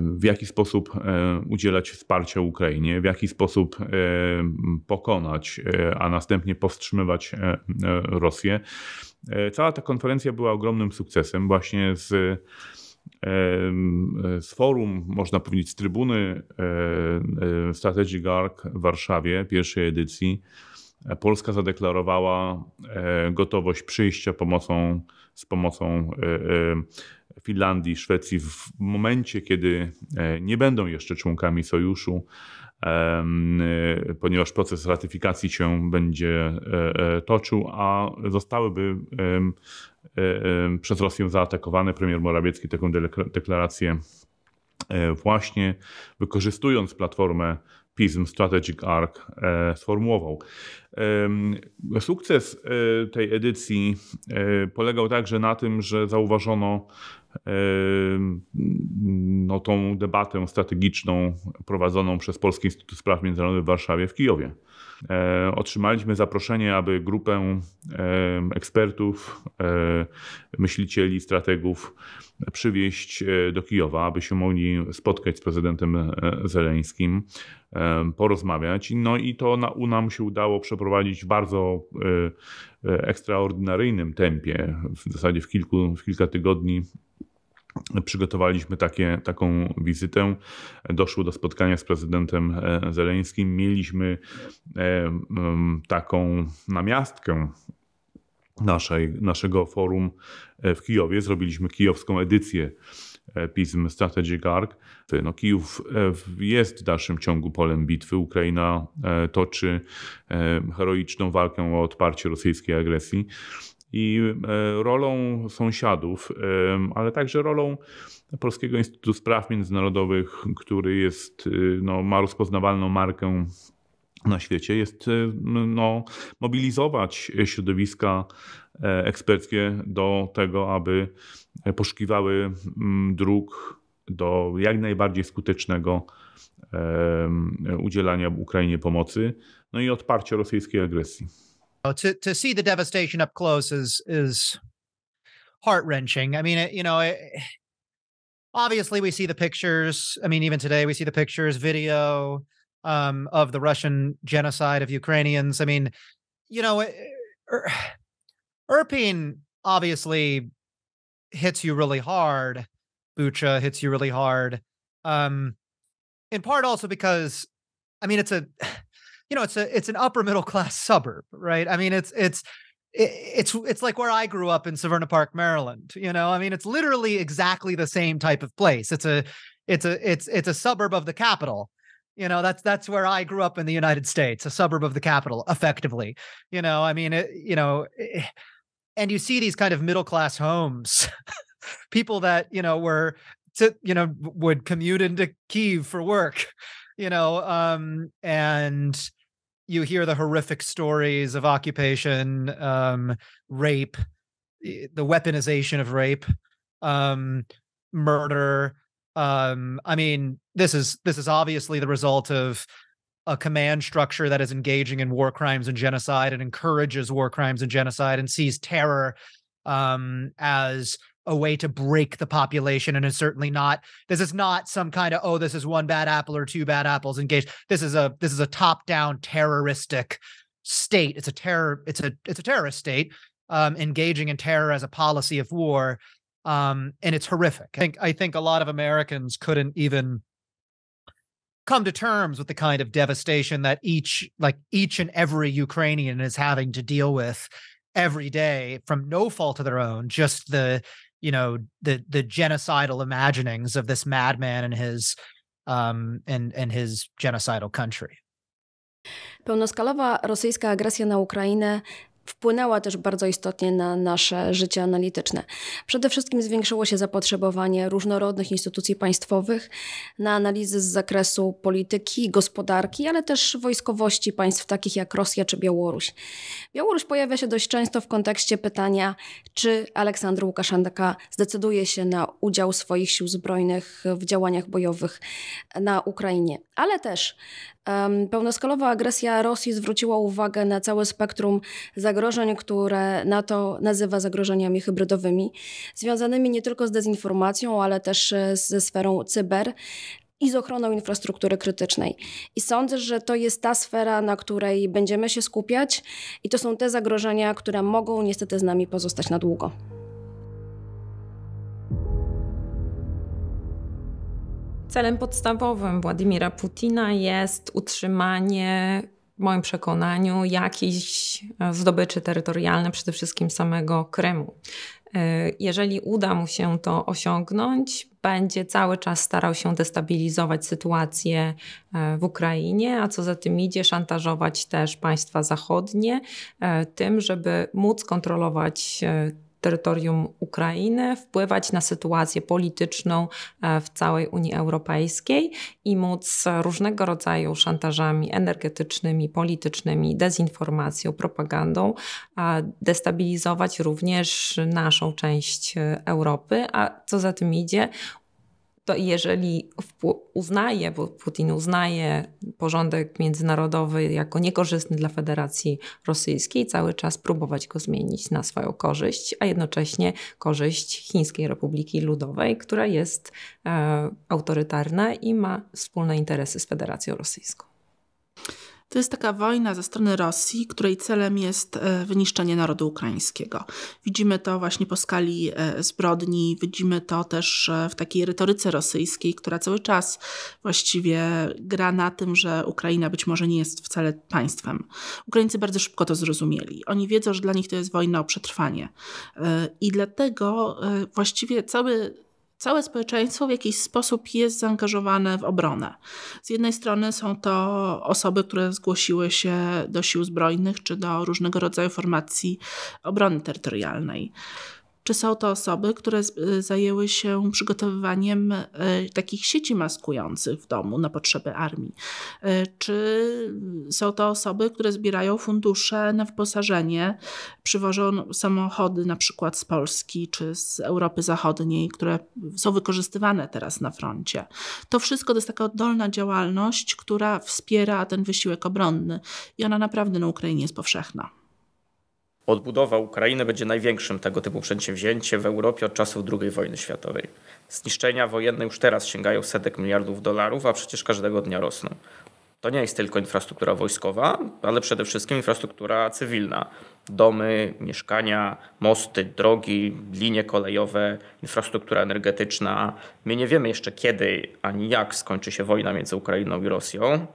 w jaki sposób udzielać wsparcia Ukrainie, w jaki sposób pokonać, a następnie powstrzymywać Rosję. Cała ta konferencja była ogromnym sukcesem właśnie z E, z forum, można powiedzieć z trybuny e, e, Strategic GARK w Warszawie, pierwszej edycji, Polska zadeklarowała gotowość przyjścia pomocą, z pomocą Finlandii, Szwecji w momencie, kiedy nie będą jeszcze członkami sojuszu, Y, ponieważ proces ratyfikacji się będzie e, e, toczył, a zostałyby e, przez Rosję zaatakowane. Premier Morawiecki taką deklarację właśnie wykorzystując platformę PISM Strategic Arc e, sformułował. sukces e, tej edycji e, polegał także na tym, że zauważono no, tą debatę strategiczną prowadzoną przez Polski Instytut Spraw Międzynarodowych w Warszawie w Kijowie. E, otrzymaliśmy zaproszenie, aby grupę e, ekspertów, e, myślicieli, strategów przywieźć do Kijowa, aby się mogli spotkać z prezydentem Zeleńskim, porozmawiać. No i to u nam się udało przeprowadzić w bardzo ekstraordynaryjnym tempie, w zasadzie w, kilku, w kilka tygodni Przygotowaliśmy takie, taką wizytę. Doszło do spotkania z prezydentem e, Zeleńskim. Mieliśmy e, taką namiastkę naszej, naszego forum e, w Kijowie. Zrobiliśmy kijowską edycję pism Strategic Garg. No, Kijów jest w dalszym ciągu polem bitwy. Ukraina toczy heroiczną walkę o odparcie rosyjskiej agresji. I e, rolą sąsiadów, ale także rolą Polskiego Instytutu Spraw Międzynarodowych, który jest, y, no, ma rozpoznawalną markę na świecie, jest y, no, mobilizować środowiska e, eksperckie do tego, aby poszukiwały mm, dróg do jak najbardziej skutecznego udzielania Ukrainie pomocy, no i odparcia rosyjskiej agresji. to to see the devastation up close is is heart wrenching. I mean, it, you know, it, eh, obviously we see the pictures. I mean, even today we see the pictures, video um, of the Russian genocide of Ukrainians. I mean, you know, eh, er, <sighs> Erpine obviously hits you really hard. Bucha hits you really hard. Um, in part also because, I mean, it's a you know it's a it's an upper middle class <laughs> suburb right i mean it's it's it's it's like where I grew up in Severna Park, Maryland. You know, I mean, it's literally exactly the same type of place. It's a it's a it's it's a suburb of the capital. You know, that's that's where I grew up in the United States, a suburb of the capital, effectively. You know, I mean, it, you know, it, eh, and you see these kind of middle class homes, <laughs> people that you know were to you know would commute into Kiev for work you know, um, and you hear the horrific stories of occupation, um, rape, eh, the weaponization of rape, um, murder. Um, I mean, this is this is obviously the result of a command structure that is engaging in war crimes and genocide and encourages war crimes and genocide and sees terror um, as a way to break the population and it's certainly not this is not some kind of oh this is one bad apple or two bad apples engaged this is a this is a top down terroristic state it's a terror it's a it's a terrorist state um, engaging in terror as a policy of war um, and it's horrific i think i think a lot of americans couldn't even come to terms with the kind of devastation that each like each and every ukrainian is having to deal with every day from no fault of their own just the you know the the genocidal imaginings of this madman and his um and and his genocidal country. Pełnoskalowa rosyjska agresja na Ukrainę wpłynęła też bardzo istotnie na nasze życie analityczne. Przede wszystkim zwiększyło się zapotrzebowanie różnorodnych instytucji państwowych na analizy z zakresu polityki, gospodarki, ale też wojskowości państw takich jak Rosja czy Białoruś. Białoruś pojawia się dość często w kontekście pytania, czy Aleksandr Łukaszenka zdecyduje się na udział swoich sił zbrojnych w działaniach bojowych na Ukrainie, ale też Pełnoskalowa agresja Rosji zwróciła uwagę na całe spektrum zagrożeń, które NATO nazywa zagrożeniami hybrydowymi, związanymi nie tylko z dezinformacją, ale też e, ze sferą cyber i z ochroną infrastruktury krytycznej. I sądzę, że to jest ta sfera, na której będziemy się skupiać, i to są te zagrożenia, które mogą niestety z nami pozostać na długo. Celem podstawowym Władimira Putina jest utrzymanie, w moim przekonaniu, jakiejś e, zdobyczy terytorialnej, przede wszystkim samego Krymu. E, jeżeli uda mu się to osiągnąć, będzie cały czas starał się destabilizować sytuację e, w Ukrainie, a co za tym idzie, szantażować też państwa zachodnie tym, żeby móc kontrolować terytorium Ukrainy, wpływać na sytuację polityczną e, w całej Unii Europejskiej i móc różnego rodzaju szantażami energetycznymi, politycznymi, dezinformacją, propagandą e, destabilizować również naszą część e, Europy, a co za tym idzie, to jeżeli uznaje, bo Putin uznaje porządek międzynarodowy jako niekorzystny dla Federacji Rosyjskiej, cały czas próbować go zmienić na swoją korzyść, a jednocześnie korzyść Chińskiej Republiki Ludowej, która jest e, autorytarna i ma wspólne interesy z Federacją Rosyjską. To jest taka wojna ze strony Rosji, której celem jest e, wyniszczenie narodu ukraińskiego. Widzimy to właśnie po skali e, zbrodni, widzimy to też e, w takiej retoryce rosyjskiej, która cały czas właściwie gra na tym, że Ukraina być może nie jest wcale państwem. Ukraińcy bardzo szybko to zrozumieli. Oni wiedzą, że dla nich to jest wojna o przetrwanie. I dlatego właściwie cały całe społeczeństwo w jakiś sposób jest zaangażowane w obronę. Z jednej strony są to osoby, które zgłosiły się do sił zbrojnych czy do różnego rodzaju formacji obrony terytorialnej czy są to osoby, które y, zajęły się przygotowywaniem y, takich sieci maskujących w domu na potrzeby armii, y, czy są to osoby, które zbierają fundusze na wyposażenie, przywożą samochody na przykład z Polski czy z Europy Zachodniej, które są wykorzystywane teraz na froncie. To wszystko to jest taka oddolna działalność, która wspiera ten wysiłek obronny i ona naprawdę na Ukrainie jest powszechna. Odbudowa Ukrainy będzie największym tego typu przedsięwzięciem w Europie od czasów II wojny światowej. Zniszczenia wojenne już teraz sięgają setek miliardów dolarów, a przecież każdego dnia rosną. To nie jest tylko infrastruktura wojskowa, ale przede wszystkim infrastruktura cywilna. Domy, mieszkania, mosty, drogi, linie kolejowe, infrastruktura energetyczna. My nie wiemy jeszcze kiedy ani jak skończy się wojna między Ukrainą i Rosją,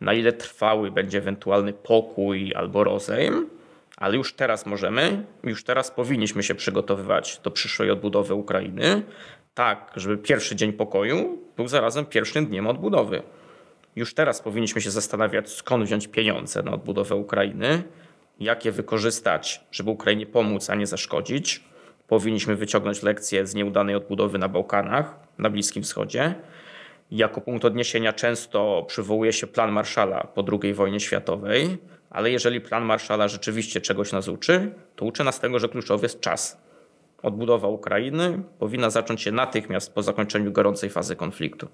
na ile trwały będzie ewentualny pokój albo rozejm ale już teraz możemy, już teraz powinniśmy się przygotowywać do przyszłej odbudowy Ukrainy, tak, żeby pierwszy dzień pokoju był zarazem pierwszym dniem odbudowy. Już teraz powinniśmy się zastanawiać, skąd wziąć pieniądze na odbudowę Ukrainy, jak je wykorzystać, żeby Ukrainie pomóc, a nie zaszkodzić. Powinniśmy wyciągnąć lekcje z nieudanej odbudowy na Bałkanach, na Bliskim Wschodzie. Jako punkt odniesienia często przywołuje się plan Marszala po II wojnie światowej ale jeżeli plan Marszala rzeczywiście czegoś nas uczy, to uczy nas tego, że kluczowy jest czas. Odbudowa Ukrainy powinna zacząć się natychmiast po zakończeniu gorącej fazy konfliktu.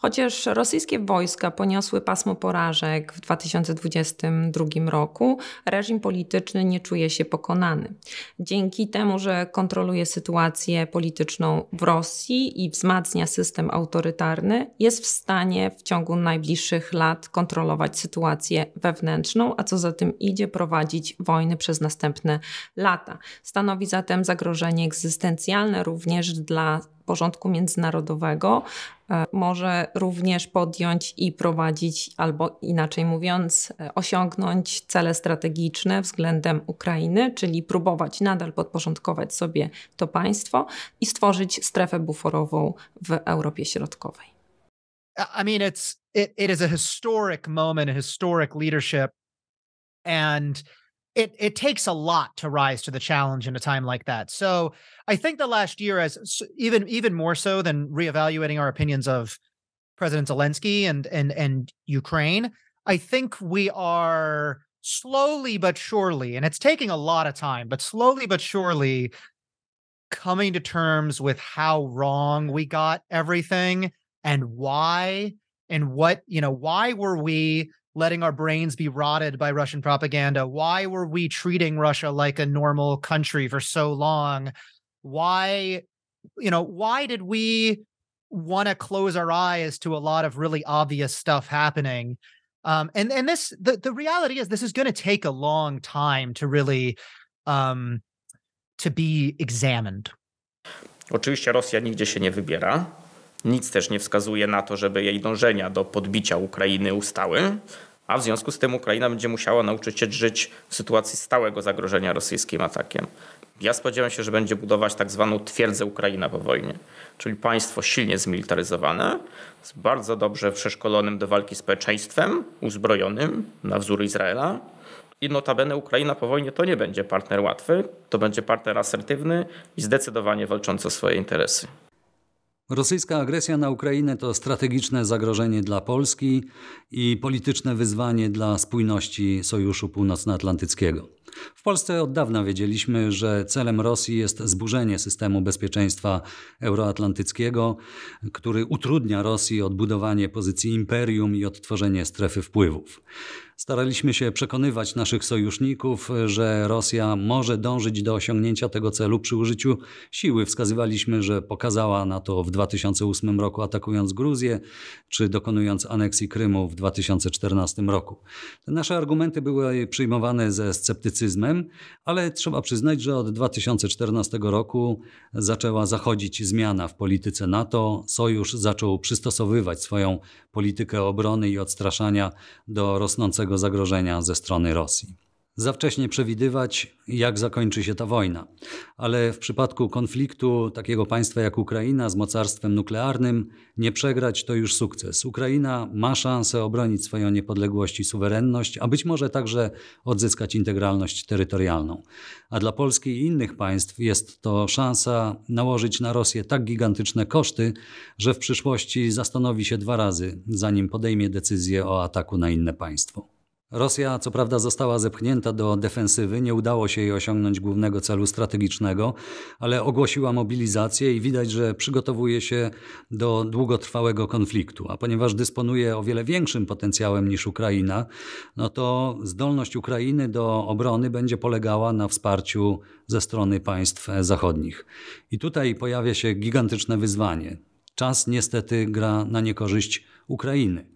Chociaż rosyjskie wojska poniosły pasmo porażek w 2022 roku, reżim polityczny nie czuje się pokonany. Dzięki temu, że kontroluje sytuację polityczną w Rosji i wzmacnia system autorytarny, jest w stanie w ciągu najbliższych lat kontrolować sytuację wewnętrzną, a co za tym idzie, prowadzić wojny przez następne lata. Stanowi zatem zagrożenie egzystencjalne również dla porządku międzynarodowego e, może również podjąć i prowadzić, albo inaczej mówiąc, e, osiągnąć cele strategiczne względem Ukrainy, czyli próbować nadal podporządkować sobie to państwo i stworzyć strefę buforową w Europie Środkowej. I mean, it's it, it is a historic moment, a historic leadership, and it it takes a lot to rise to the challenge in a time like that. So I think the last year, as even even more so than reevaluating our opinions of President Zelensky and and and Ukraine, I think we are slowly but surely, and it's taking a lot of time, but slowly but surely coming to terms with how wrong we got everything and why and what you know why were we letting our brains be rotted by Russian propaganda? Why were we treating Russia like a normal country for so long? Why, you know, why did we want to close our eyes to a lot of really obvious stuff happening? Um, and and this the the reality is this is going to take a long time to really um, to be examined. Oczywiście Rosja nigdzie się nie wybiera. Nic też nie wskazuje na to, żeby jej dążenia do podbicia Ukrainy ustały. a w związku z tym Ukraina będzie musiała nauczyć się żyć w sytuacji stałego zagrożenia rosyjskim atakiem. Ja spodziewam się, że będzie budować tak zwaną twierdzę Ukraina po wojnie, czyli państwo silnie zmilitaryzowane, z bardzo dobrze przeszkolonym do walki społeczeństwem, uzbrojonym na wzór Izraela. I notabene Ukraina po wojnie to nie będzie partner łatwy, to będzie partner asertywny i zdecydowanie walczący o swoje interesy. Rosyjska agresja na Ukrainę to strategiczne zagrożenie dla Polski i polityczne wyzwanie dla spójności Sojuszu Północnoatlantyckiego. W Polsce od dawna wiedzieliśmy, że celem Rosji jest zburzenie systemu bezpieczeństwa euroatlantyckiego, który utrudnia Rosji odbudowanie pozycji imperium i odtworzenie strefy wpływów. Staraliśmy się przekonywać naszych sojuszników, że Rosja może dążyć do osiągnięcia tego celu przy użyciu siły. Wskazywaliśmy, że pokazała na to w 2008 roku atakując Gruzję, czy dokonując aneksji Krymu w 2014 roku. Te nasze argumenty były przyjmowane ze sceptycyzmem ale trzeba przyznać, że od 2014 roku zaczęła zachodzić zmiana w polityce NATO. Sojusz zaczął przystosowywać swoją politykę obrony i odstraszania do rosnącego zagrożenia ze strony Rosji. Za wcześnie przewidywać, jak zakończy się ta wojna. Ale w przypadku konfliktu takiego państwa jak Ukraina z mocarstwem nuklearnym, nie przegrać to już sukces. Ukraina ma szansę obronić swoją niepodległość i suwerenność, a być może także odzyskać integralność terytorialną. A dla Polski i innych państw jest to szansa nałożyć na Rosję tak gigantyczne koszty, że w przyszłości zastanowi się dwa razy, zanim podejmie decyzję o ataku na inne państwo. Rosja co prawda została zepchnięta do defensywy, nie udało się jej osiągnąć głównego celu strategicznego, ale ogłosiła mobilizację i widać, że przygotowuje się do długotrwałego konfliktu. A ponieważ dysponuje o wiele większym potencjałem niż Ukraina, no to zdolność Ukrainy do obrony będzie polegała na wsparciu ze strony państw zachodnich. I tutaj pojawia się gigantyczne wyzwanie. Czas niestety gra na niekorzyść Ukrainy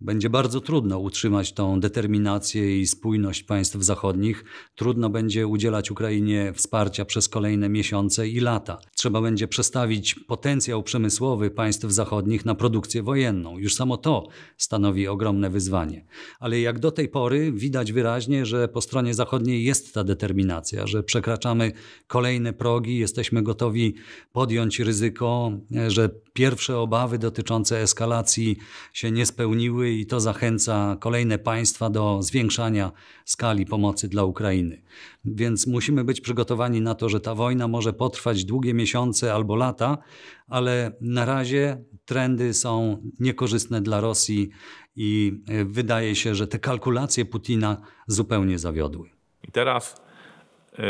będzie bardzo trudno utrzymać tą determinację i spójność państw zachodnich. Trudno będzie udzielać Ukrainie wsparcia przez kolejne miesiące i lata. Trzeba będzie przestawić potencjał przemysłowy państw zachodnich na produkcję wojenną. Już samo to stanowi ogromne wyzwanie. Ale jak do tej pory widać wyraźnie, że po stronie zachodniej jest ta determinacja, że przekraczamy kolejne progi, jesteśmy gotowi podjąć ryzyko, że pierwsze obawy dotyczące eskalacji się nie spełniły siły i to zachęca kolejne państwa do zwiększania skali pomocy dla Ukrainy. Więc musimy być przygotowani na to, że ta wojna może potrwać długie miesiące albo lata, ale na razie trendy są niekorzystne dla Rosji i e, wydaje się, że te kalkulacje Putina zupełnie zawiodły. I teraz e,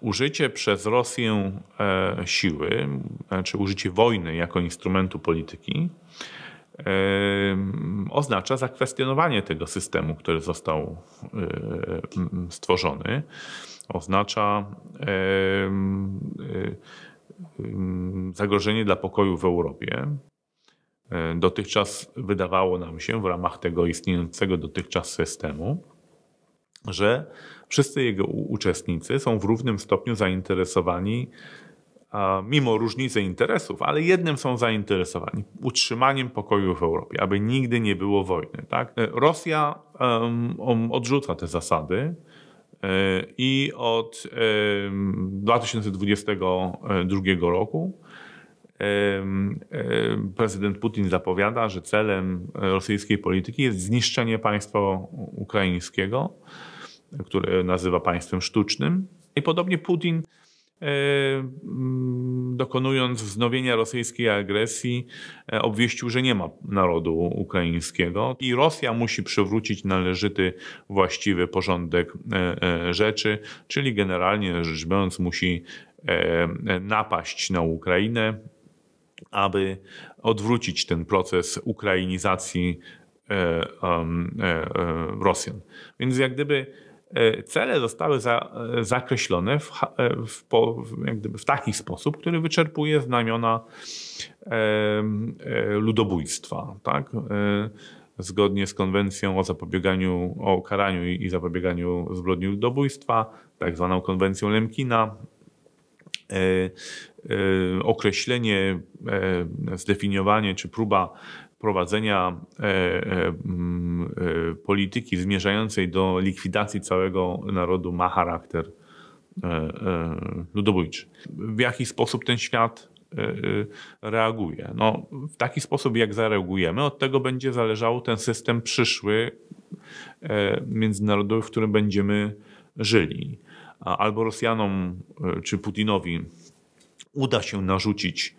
użycie przez Rosję e, siły, znaczy użycie wojny jako instrumentu polityki, oznacza zakwestionowanie tego systemu, który został stworzony. Oznacza zagrożenie dla pokoju w Europie. Dotychczas wydawało nam się w ramach tego istniejącego dotychczas systemu, że wszyscy jego uczestnicy są w równym stopniu zainteresowani mimo różnicy interesów, ale jednym są zainteresowani utrzymaniem pokoju w Europie, aby nigdy nie było wojny. Tak? E, Rosja um, odrzuca te zasady. E, I od 2022 roku e, prezydent Putin zapowiada, że celem rosyjskiej polityki jest zniszczenie państwa ukraińskiego, które nazywa państwem sztucznym. I podobnie Putin E, mm, dokonując wznowienia rosyjskiej agresji, e, obwieścił, że nie ma narodu ukraińskiego i Rosja musi przywrócić należyty, właściwy porządek e, rzeczy, czyli generalnie rzecz biorąc, musi napaść na Ukrainę, aby odwrócić ten proces ukrainizacji Rosjan. Więc jak gdyby E, cele zostały za, e, zakreślone w, e, w, w, w, taki sposób, który wyczerpuje znamiona e, e, ludobójstwa. Tak? E, zgodnie z konwencją o zapobieganiu, o karaniu i, i zapobieganiu zbrodni ludobójstwa, tak zwaną konwencją Lemkina, określenie, zdefiniowanie czy próba prowadzenia e, e, e, polityki zmierzającej do likwidacji całego narodu ma charakter ludobójczy. W jaki sposób ten świat reaguje? No, w taki sposób, jak zareagujemy, od tego będzie zależał ten system przyszły międzynarodowy, w którym będziemy żyli. Albo Rosjanom czy Putinowi uda się narzucić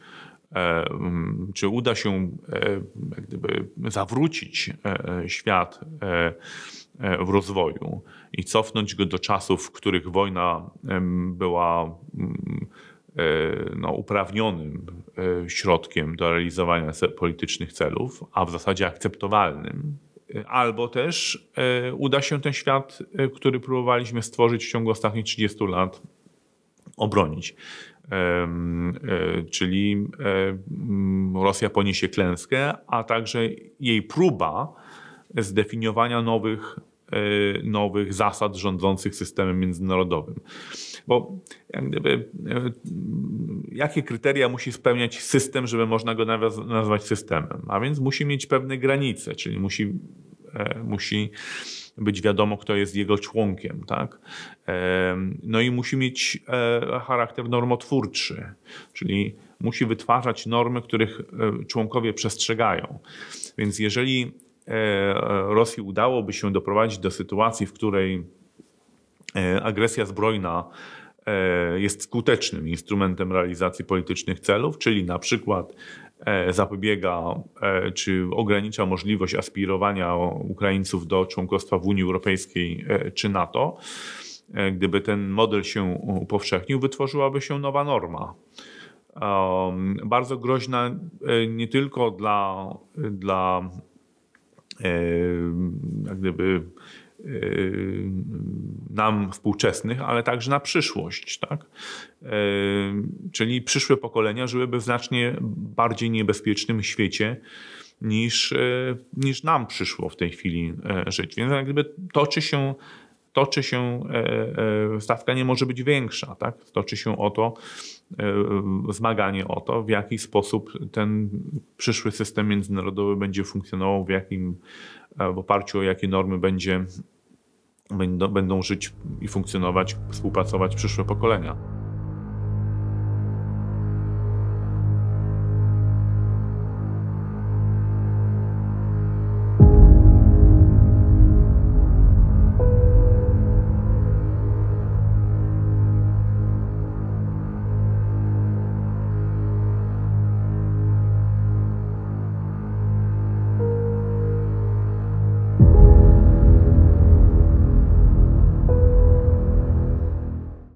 E, czy uda się e, gdyby zawrócić e, świat w rozwoju i cofnąć go do czasów, w których wojna była no, uprawnionym środkiem do realizowania politycznych celów, a w zasadzie akceptowalnym. Albo też uda się ten świat, który próbowaliśmy stworzyć w ciągu ostatnich 30 lat, obronić. E, czyli e, Rosja poniesie klęskę, a także jej próba zdefiniowania nowych, e, nowych zasad rządzących systemem międzynarodowym. Bo gdyby, jakie kryteria musi spełniać system, żeby można go nazwać systemem? A więc musi mieć pewne granice, czyli musi, musi być wiadomo, kto jest jego członkiem. Tak? No i musi mieć e, charakter normotwórczy, czyli musi wytwarzać normy, których e, członkowie przestrzegają. Więc jeżeli e, Rosji udałoby się doprowadzić do sytuacji, w której agresja zbrojna E, jest skutecznym instrumentem realizacji politycznych celów, czyli na przykład e, zapobiega e, czy ogranicza możliwość aspirowania Ukraińców do członkostwa w Unii Europejskiej czy NATO. Gdyby ten model się upowszechnił, wytworzyłaby się nowa norma. Um, bardzo groźna nie tylko dla, dla jak gdyby Y, nam współczesnych, ale także na przyszłość. Tak? Y, czyli przyszłe pokolenia żyłyby w znacznie bardziej niebezpiecznym świecie niż, y, niż nam przyszło w tej chwili e, żyć. Więc jak gdyby toczy się, toczy się e, e, stawka nie może być większa. Tak? Toczy się o to zmaganie o to, w jaki sposób ten przyszły system międzynarodowy będzie funkcjonował, w jakim w oparciu o jakie normy będzie, będą, będą żyć i funkcjonować, współpracować przyszłe pokolenia.